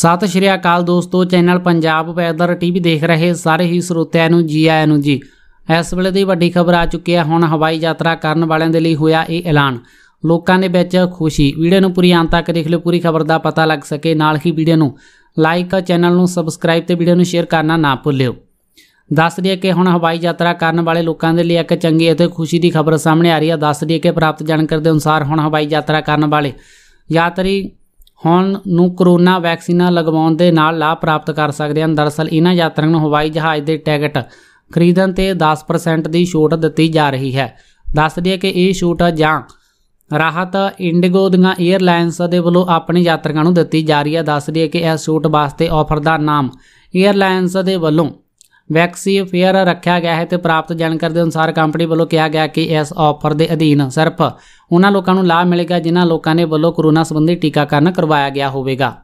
ਸਤਿ ਸ਼੍ਰੀ ਅਕਾਲ ਦੋਸਤੋ channel Punjab weather TV ਦੇਖ ਰਹੇ ਸਾਰੇ ਹੀ ਸਰੋਤਿਆਂ ਨੂੰ ਜੀ ਆਇਆਂ ਨੂੰ ਜੀ ਇਸ ਵੇਲੇ ਦੀ ਵੱਡੀ ਖਬਰ ਆ ਚੁੱਕੀ ਹੈ ਹੁਣ ਹਵਾਈ ਯਾਤਰਾ ਕਰਨ ਵਾਲਿਆਂ ਦੇ ਲਈ ਹੋਇਆ ਇਹ ਐਲਾਨ ਲੋਕਾਂ ਦੇ ਵਿੱਚ ਖੁਸ਼ੀ ਵੀਡੀਓ ਨੂੰ ਪੂਰੀ ਅੰਤ ਤੱਕ ਦੇਖ ਲਿਓ ਪੂਰੀ ਖਬਰ ਦਾ ਪਤਾ ਲੱਗ ਸਕੇ ਨਾਲ ਹੀ ਵੀਡੀਓ ਨੂੰ ਲਾਈਕ ਚੈਨਲ ਨੂੰ ਸਬਸਕ੍ਰਾਈਬ ਤੇ ਵੀਡੀਓ ਨੂੰ ਸ਼ੇਅਰ ਕਰਨਾ ਨਾ ਭੁੱਲਿਓ ਦੱਸ ਦਈਏ ਕਿ ਹੁਣ ਹਵਾਈ ਯਾਤਰਾ ਕਰਨ ਵਾਲੇ ਲੋਕਾਂ ਦੇ ਲਈ ਇੱਕ ਚੰਗੀ ਅਤੇ ਖੁਸ਼ੀ ਦੀ ਖਬਰ ਸਾਹਮਣੇ ਆ ਰਹੀ ਹੈ ਦੱਸ ਦਈਏ ਕਿ ਪ੍ਰਾਪਤ ਜਾਣਕਾਰੀ ਦੇ ਅਨੁਸਾਰ ਹੁਣ ਹਵਾਈ ਯਾਤਰਾ ਕਰਨ ਵਾਲੇ ਯਾਤਰੀ ਹੁਣ ਨੂੰ ਕਰੋਨਾ ਵੈਕਸੀਨਾਂ ਲਗਵਾਉਣ ਦੇ ਨਾਲ ਲਾਭ ਪ੍ਰਾਪਤ ਕਰ ਸਕਦੇ ਹਨ ਦਰਸਲ ਇਹਨਾਂ ਯਾਤਰੀਆਂ ਨੂੰ ਹਵਾਈ ਜਹਾਜ਼ ਦੇ ਟਿਕਟ ਖਰੀਦਣ ਤੇ 10% ਦੀ ਛੋਟ ਦਿੱਤੀ ਜਾ ਰਹੀ ਹੈ ਦੱਸ ਦਈਏ ਕਿ ਇਹ ਛੋਟ ਜਾਂ ਰਾਹਤ ਇੰਡੀਗੋ ਦੀਆਂ 에ਅਰਲਾਈਨਸ ਦੇ ਵੱਲੋਂ ਆਪਣੇ ਯਾਤਰੀਆਂ ਨੂੰ ਦਿੱਤੀ ਜਾ ਰਹੀ ਹੈ ਦੱਸ ਦਈਏ ਕਿ ਇਸ ਛੋਟ ਵਾਸਤੇ ਆਫਰ ਦਾ ਨਾਮ 에ਅਰਲਾਈਨਸ ਦੇ ਵੱਲੋਂ ਵੈਕਸੀ ਫੇਅਰ ਰੱਖਿਆ ਗਿਆ ਹੈ ਤੇ ਪ੍ਰਾਪਤ ਜਾਣਕਾਰੀ ਦੇ ਅਨੁਸਾਰ ਕੰਪਨੀ ਵੱਲੋਂ ਕਿਹਾ ਗਿਆ ਕਿ ਇਸ ਆਫਰ ਦੇ ਅਧੀਨ ਸਿਰਫ ਉਹਨਾਂ ਲੋਕਾਂ ਨੂੰ ਲਾਭ ਮਿਲੇਗਾ ਜਿਨ੍ਹਾਂ ਲੋਕਾਂ ਨੇ ਵੱਲੋਂ ਕੋਰੋਨਾ ਸੰਬੰਧੀ ਟੀਕਾਕਰਨ ਕਰਵਾਇਆ ਗਿਆ ਹੋਵੇਗਾ